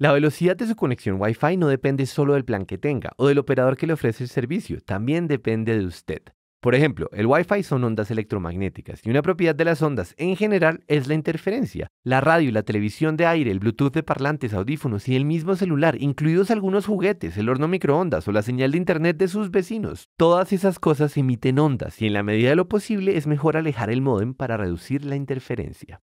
La velocidad de su conexión Wi-Fi no depende solo del plan que tenga o del operador que le ofrece el servicio, también depende de usted. Por ejemplo, el Wi-Fi son ondas electromagnéticas y una propiedad de las ondas en general es la interferencia. La radio y la televisión de aire, el Bluetooth de parlantes, audífonos y el mismo celular, incluidos algunos juguetes, el horno microondas o la señal de internet de sus vecinos, todas esas cosas emiten ondas y en la medida de lo posible es mejor alejar el modem para reducir la interferencia.